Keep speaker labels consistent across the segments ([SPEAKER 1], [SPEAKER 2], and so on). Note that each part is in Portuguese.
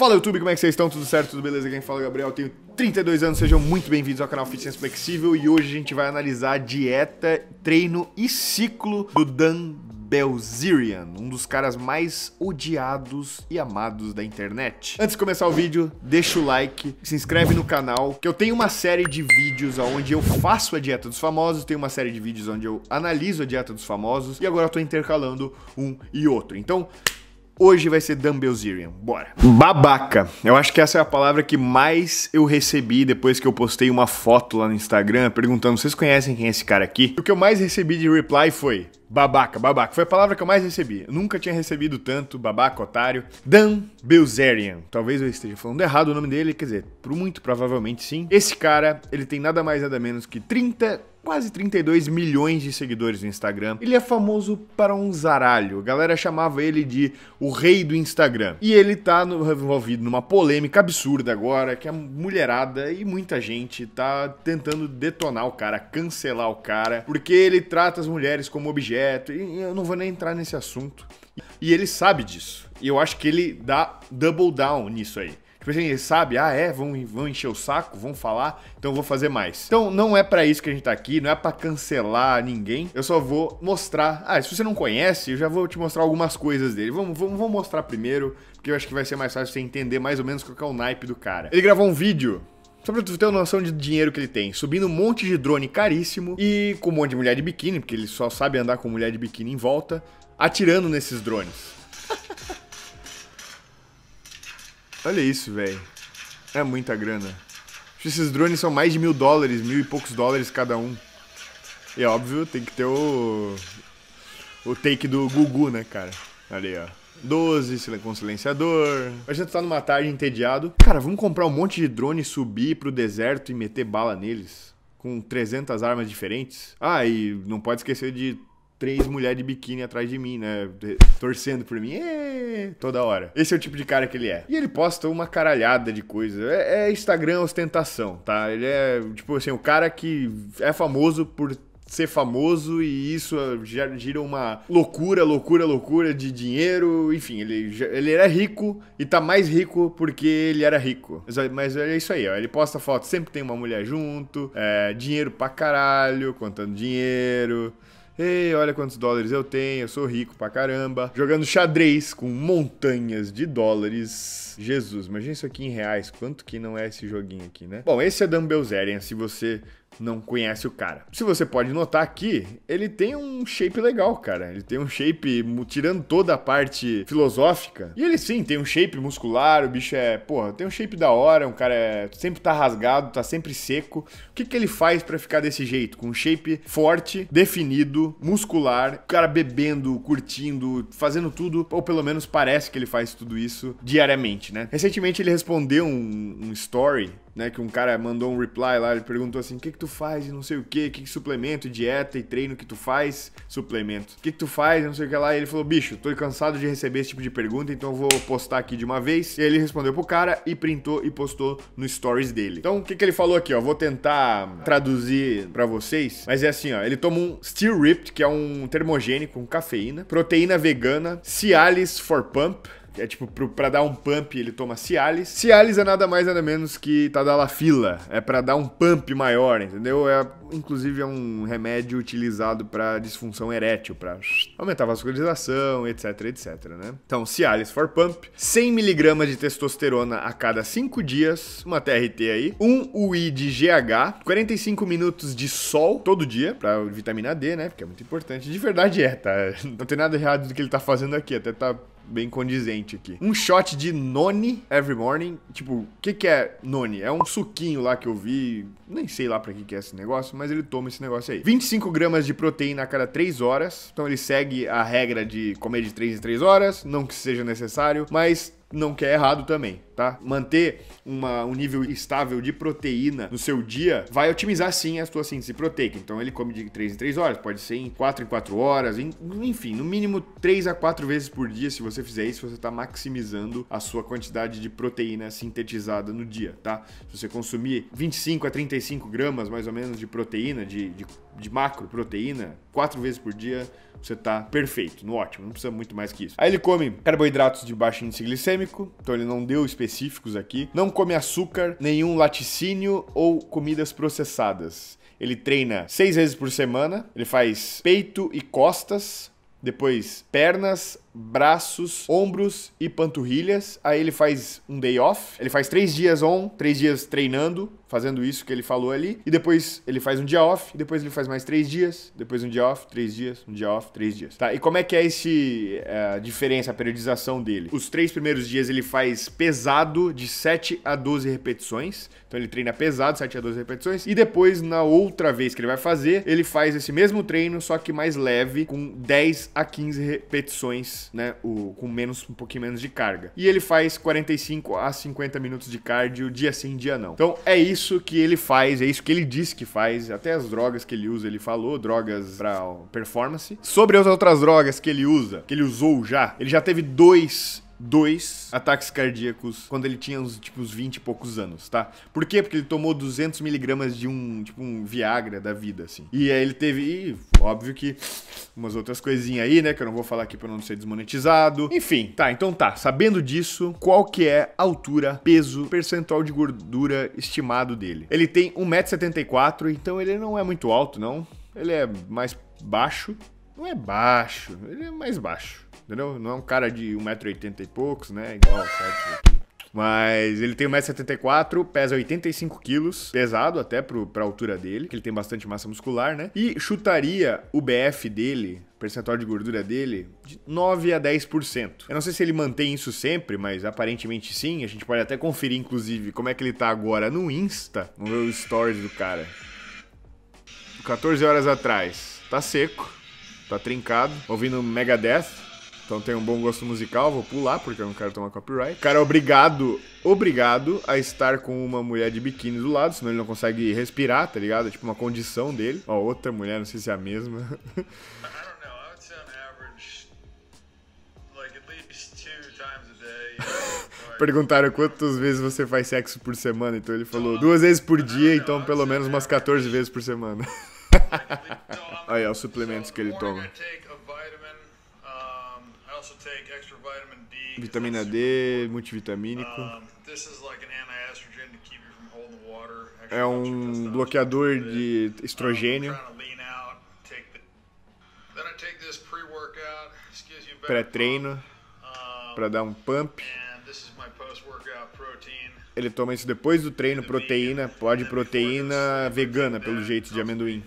[SPEAKER 1] Fala YouTube, como é que vocês estão? Tudo certo? Tudo beleza? Quem fala é o Gabriel, tenho 32 anos, sejam muito bem-vindos ao canal Fitness Flexível e hoje a gente vai analisar dieta, treino e ciclo do Dan Belzerian, um dos caras mais odiados e amados da internet. Antes de começar o vídeo, deixa o like, se inscreve no canal, que eu tenho uma série de vídeos onde eu faço a dieta dos famosos, tenho uma série de vídeos onde eu analiso a dieta dos famosos e agora eu tô intercalando um e outro. Então, Hoje vai ser Dumbbellzerian. Bora. Babaca. Eu acho que essa é a palavra que mais eu recebi depois que eu postei uma foto lá no Instagram perguntando: vocês conhecem quem é esse cara aqui? O que eu mais recebi de reply foi: Babaca, babaca. Foi a palavra que eu mais recebi. Eu nunca tinha recebido tanto babaca, otário. Dan Bilzerian. Talvez eu esteja falando errado o nome dele, quer dizer, muito provavelmente sim. Esse cara, ele tem nada mais nada menos que 30 quase 32 milhões de seguidores no Instagram. Ele é famoso para um zaralho. A galera chamava ele de o rei do Instagram. E ele tá no, envolvido numa polêmica absurda agora, que a mulherada e muita gente tá tentando detonar o cara, cancelar o cara, porque ele trata as mulheres como objetos projeto, e eu não vou nem entrar nesse assunto. E ele sabe disso. E eu acho que ele dá double down nisso aí. Tipo assim, ele sabe, ah é, vão, vão encher o saco, vão falar, então eu vou fazer mais. Então não é para isso que a gente tá aqui, não é para cancelar ninguém. Eu só vou mostrar. Ah, se você não conhece, eu já vou te mostrar algumas coisas dele. Vamos, vamos, vamos mostrar primeiro, porque eu acho que vai ser mais fácil você entender mais ou menos qual é o naipe do cara. Ele gravou um vídeo só pra ter uma noção de dinheiro que ele tem. Subindo um monte de drone caríssimo e com um monte de mulher de biquíni, porque ele só sabe andar com mulher de biquíni em volta, atirando nesses drones. Olha isso, velho. É muita grana. Esses drones são mais de mil dólares, mil e poucos dólares cada um. E óbvio, tem que ter o. O take do Gugu, né, cara? Ali, ó. 12 com silenciador. A gente tá numa tarde entediado. Cara, vamos comprar um monte de drone, subir pro deserto e meter bala neles. Com 300 armas diferentes. Ah, e não pode esquecer de três mulheres de biquíni atrás de mim, né? Torcendo por mim. Eee! toda hora. Esse é o tipo de cara que ele é. E ele posta uma caralhada de coisa. É, é Instagram ostentação, tá? Ele é, tipo assim, o cara que é famoso por ser famoso e isso gira uma loucura, loucura, loucura de dinheiro. Enfim, ele, ele era rico e tá mais rico porque ele era rico. Mas, é, mas é isso aí, ó. Ele posta foto, sempre tem uma mulher junto, é, dinheiro pra caralho, contando dinheiro. Ei, olha quantos dólares eu tenho, eu sou rico pra caramba. Jogando xadrez com montanhas de dólares. Jesus, imagina isso aqui em reais, quanto que não é esse joguinho aqui, né? Bom, esse é Dumbbellzerian, se você não conhece o cara. Se você pode notar aqui, ele tem um shape legal, cara. Ele tem um shape tirando toda a parte filosófica. E ele sim, tem um shape muscular, o bicho é, porra, tem um shape da hora, um cara é, sempre tá rasgado, tá sempre seco. O que que ele faz para ficar desse jeito? Com um shape forte, definido, muscular, o cara bebendo, curtindo, fazendo tudo, ou pelo menos parece que ele faz tudo isso diariamente, né? Recentemente ele respondeu um, um story né? Que um cara mandou um reply lá, ele perguntou assim: o que, que tu faz e não sei o quê, que, que suplemento, dieta e treino que tu faz, suplemento. O que, que tu faz e não sei o que lá. E ele falou: bicho, tô cansado de receber esse tipo de pergunta, então vou postar aqui de uma vez. E ele respondeu pro cara e printou e postou no stories dele. Então, o que, que ele falou aqui, ó? Vou tentar traduzir para vocês, mas é assim, ó. Ele toma um Steel Ripped, que é um termogênico com cafeína, proteína vegana, Cialis for Pump é tipo, pro, pra dar um pump, ele toma Cialis. Cialis é nada mais nada menos que Tadalafila. É para dar um pump maior, entendeu? É, inclusive é um remédio utilizado para disfunção erétil, para aumentar a vascularização, etc, etc, né? Então, Cialis for Pump, 100mg de testosterona a cada 5 dias, uma TRT aí, 1 um UI de GH, 45 minutos de sol todo dia, para vitamina D, né? Porque é muito importante. De verdade é, tá? Não tem nada errado do que ele tá fazendo aqui, até tá bem condizente aqui. Um shot de Noni Every Morning. Tipo, o que, que é Noni? É um suquinho lá que eu vi. Nem sei lá pra que, que é esse negócio, mas ele toma esse negócio aí. 25 gramas de proteína a cada 3 horas. Então ele segue a regra de comer de 3 em 3 horas. Não que seja necessário, mas não que é errado também tá? Manter uma, um nível estável de proteína no seu dia vai otimizar sim a sua síntese proteica. Então ele come de 3 em 3 horas, pode ser em 4 em 4 horas, em, enfim, no mínimo 3 a 4 vezes por dia. Se você fizer isso, você está maximizando a sua quantidade de proteína sintetizada no dia, tá? Se você consumir 25 a 35 gramas mais ou menos de proteína, de, de, de macro proteína, 4 vezes por dia, você tá perfeito, no ótimo, não precisa muito mais que isso. Aí ele come carboidratos de baixo índice glicêmico, então ele não deu específico específicos aqui, não come açúcar, nenhum laticínio ou comidas processadas. Ele treina seis vezes por semana, ele faz peito e costas, depois pernas, braços, ombros e panturrilhas. Aí ele faz um day off. Ele faz três dias on, três dias treinando, fazendo isso que ele falou ali. E depois ele faz um dia off. depois ele faz mais três dias. Depois um dia off, três dias, um dia off, três dias. Tá? E como é que é esse a eh, diferença, a periodização dele? Os três primeiros dias ele faz pesado de 7 a 12 repetições. Então ele treina pesado, 7 a 12 repetições. E depois, na outra vez que ele vai fazer, ele faz esse mesmo treino, só que mais leve, com 10 a 15 repetições né? O, com menos, um pouquinho menos de carga. E ele faz 45 a 50 minutos de cardio dia sim, dia não. Então é isso que ele faz, é isso que ele disse que faz. Até as drogas que ele usa, ele falou, drogas pra performance. Sobre as outras drogas que ele usa, que ele usou já, ele já teve dois dois ataques cardíacos quando ele tinha uns, tipo, uns 20 e poucos anos, tá? Por quê? Porque ele tomou 200 miligramas de um, tipo, um Viagra da vida, assim. E aí ele teve, e, óbvio que umas outras coisinhas aí, né, que eu não vou falar aqui pra não ser desmonetizado. Enfim, tá, então tá. Sabendo disso, qual que é a altura, peso, percentual de gordura estimado dele? Ele tem 1,74m, então ele não é muito alto, não. Ele é mais baixo. Não é baixo, ele é mais baixo entendeu? Não é um cara de 1,80m e poucos, né? Igual o Sérgio aqui. Mas ele tem 1,74m, pesa 85kg, pesado até pro, pra altura dele, que ele tem bastante massa muscular, né? E chutaria o BF dele, percentual de gordura dele, de 9 a 10%. Eu não sei se ele mantém isso sempre, mas aparentemente sim. A gente pode até conferir, inclusive, como é que ele tá agora no Insta. Vamos ver os stories do cara. 14 horas atrás. Tá seco, tá trincado, ouvindo Megadeth. Então tem um bom gosto musical, vou pular porque eu não quero tomar copyright. O cara é obrigado, obrigado a estar com uma mulher de biquíni do lado, senão ele não consegue respirar, tá ligado? É tipo uma condição dele. Ó, outra mulher, não sei se é a mesma. Perguntaram quantas vezes você faz sexo por semana, então ele falou duas vezes por dia, então pelo menos umas 14 vezes por semana. Aí ó, os suplementos que ele toma. vitamina D, multivitamínico. É um bloqueador de uh, estrogênio. Pré-treino para dar um pump. Ele toma isso depois do treino, proteína, pode proteína vegana, pelo jeito, de amendoim.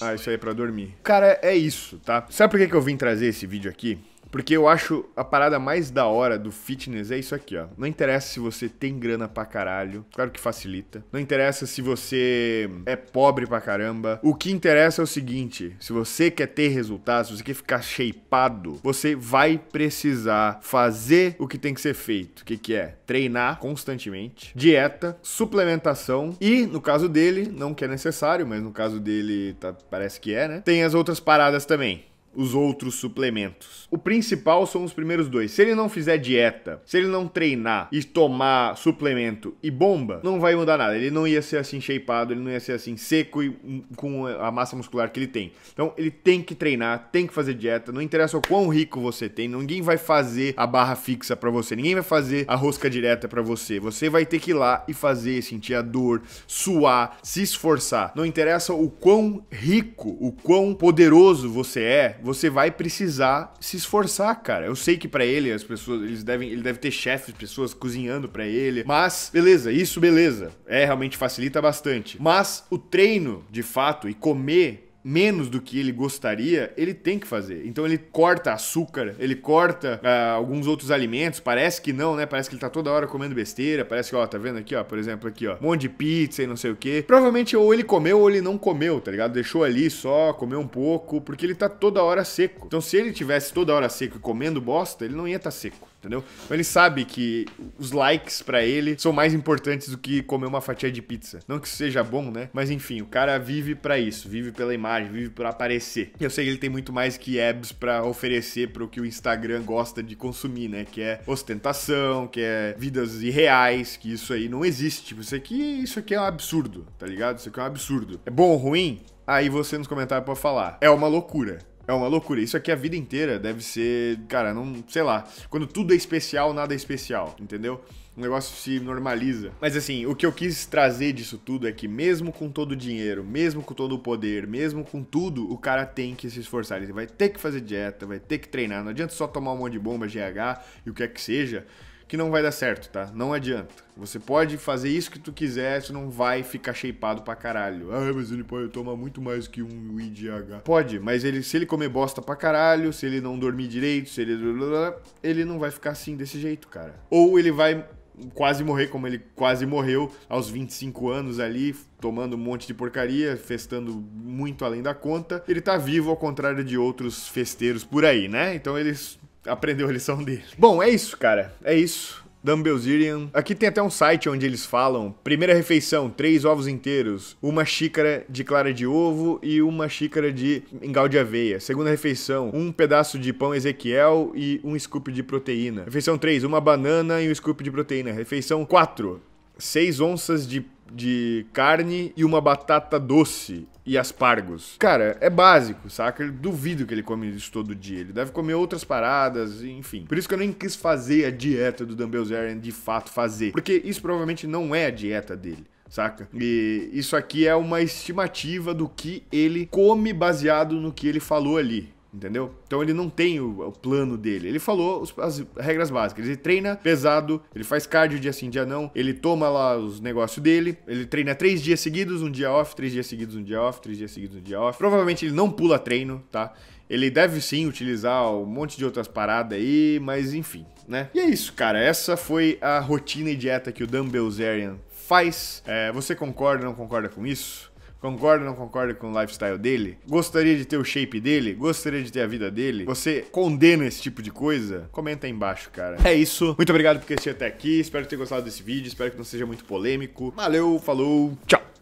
[SPEAKER 1] Ah, isso aí é pra dormir. Cara, é isso, tá? Sabe por que, que eu vim trazer esse vídeo aqui? Porque eu acho a parada mais da hora do fitness é isso aqui, ó. Não interessa se você tem grana pra caralho, claro que facilita. Não interessa se você é pobre pra caramba. O que interessa é o seguinte: se você quer ter resultados, se você quer ficar shapeado, você vai precisar fazer o que tem que ser feito. O que, que é? Treinar constantemente, dieta, suplementação e, no caso dele, não que é necessário, mas no caso dele tá, parece que é, né? Tem as outras paradas também os outros suplementos. O principal são os primeiros dois. Se ele não fizer dieta, se ele não treinar e tomar suplemento e bomba, não vai mudar nada. Ele não ia ser assim shapeado, ele não ia ser assim seco e hum, com a massa muscular que ele tem. Então ele tem que treinar, tem que fazer dieta. Não interessa o quão rico você tem, ninguém vai fazer a barra fixa para você, ninguém vai fazer a rosca direta para você. Você vai ter que ir lá e fazer, sentir a dor, suar, se esforçar. Não interessa o quão rico, o quão poderoso você é, você vai precisar se esforçar, cara. Eu sei que para ele as pessoas, eles devem, ele deve ter chefes, pessoas cozinhando para ele, mas beleza, isso beleza. É realmente facilita bastante. Mas o treino, de fato, e comer menos do que ele gostaria, ele tem que fazer. Então ele corta açúcar, ele corta uh, alguns outros alimentos, parece que não, né? Parece que ele tá toda hora comendo besteira, parece que, ó, tá vendo aqui, ó, por exemplo, aqui, ó, um monte de pizza e não sei o quê. Provavelmente ou ele comeu ou ele não comeu, tá ligado? Deixou ali só, comeu um pouco, porque ele tá toda hora seco. Então se ele tivesse toda hora seco e comendo bosta, ele não ia estar tá seco entendeu? Então ele sabe que os likes para ele são mais importantes do que comer uma fatia de pizza. Não que seja bom, né? Mas enfim, o cara vive para isso, vive pela imagem, vive por aparecer. Eu sei que ele tem muito mais que abs para oferecer pro que o Instagram gosta de consumir, né? Que é ostentação, que é vidas irreais, que isso aí não existe. Tipo, isso aqui, isso aqui é um absurdo, tá ligado? Isso aqui é um absurdo. É bom ou ruim? Aí você nos comentários pode falar. É uma loucura. É uma loucura. Isso aqui a vida inteira deve ser, cara, não, sei lá. Quando tudo é especial, nada é especial, entendeu? O negócio se normaliza. Mas assim, o que eu quis trazer disso tudo é que mesmo com todo o dinheiro, mesmo com todo o poder, mesmo com tudo, o cara tem que se esforçar. Ele vai ter que fazer dieta, vai ter que treinar. Não adianta só tomar um monte de bomba, GH e o que é que seja que não vai dar certo, tá? Não adianta. Você pode fazer isso que tu quiser, você não vai ficar shapeado pra caralho. Ah, mas ele pode tomar muito mais que um IDH. Pode, mas ele, se ele comer bosta pra caralho, se ele não dormir direito, se ele... Ele não vai ficar assim, desse jeito, cara. Ou ele vai quase morrer como ele quase morreu aos 25 anos ali, tomando um monte de porcaria, festando muito além da conta. Ele tá vivo ao contrário de outros festeiros por aí, né? Então eles aprendeu a lição dele. Bom, é isso, cara. É isso. Dumbelzirian. Aqui tem até um site onde eles falam: primeira refeição, três ovos inteiros, uma xícara de clara de ovo e uma xícara de mingau de aveia. Segunda refeição, um pedaço de pão Ezequiel e um scoop de proteína. Refeição 3, uma banana e um scoop de proteína. Refeição 4, 6 onças de de carne e uma batata doce e aspargos. Cara, é básico, saca? Eu duvido que ele come isso todo dia. Ele deve comer outras paradas, enfim. Por isso que eu nem quis fazer a dieta do Dumbbellzerian de fato fazer. Porque isso provavelmente não é a dieta dele saca? E isso aqui é uma estimativa do que ele come baseado no que ele falou ali entendeu? Então ele não tem o, o plano dele. Ele falou os, as regras básicas. Ele treina pesado, ele faz cardio dia sim, dia não, ele toma lá os negócios dele, ele treina três dias seguidos, um dia off, três dias seguidos, um dia off, três dias seguidos, um dia off. Provavelmente ele não pula treino, tá? Ele deve sim utilizar um monte de outras paradas aí, mas enfim, né? E é isso, cara. Essa foi a rotina e dieta que o Dumbbellzerian faz. É, você concorda ou não concorda com isso? Concorda ou não concorda com o lifestyle dele? Gostaria de ter o shape dele? Gostaria de ter a vida dele? Você condena esse tipo de coisa? Comenta aí embaixo, cara. É isso. Muito obrigado por assistir até aqui. Espero que tenha gostado desse vídeo. Espero que não seja muito polêmico. Valeu, falou, tchau!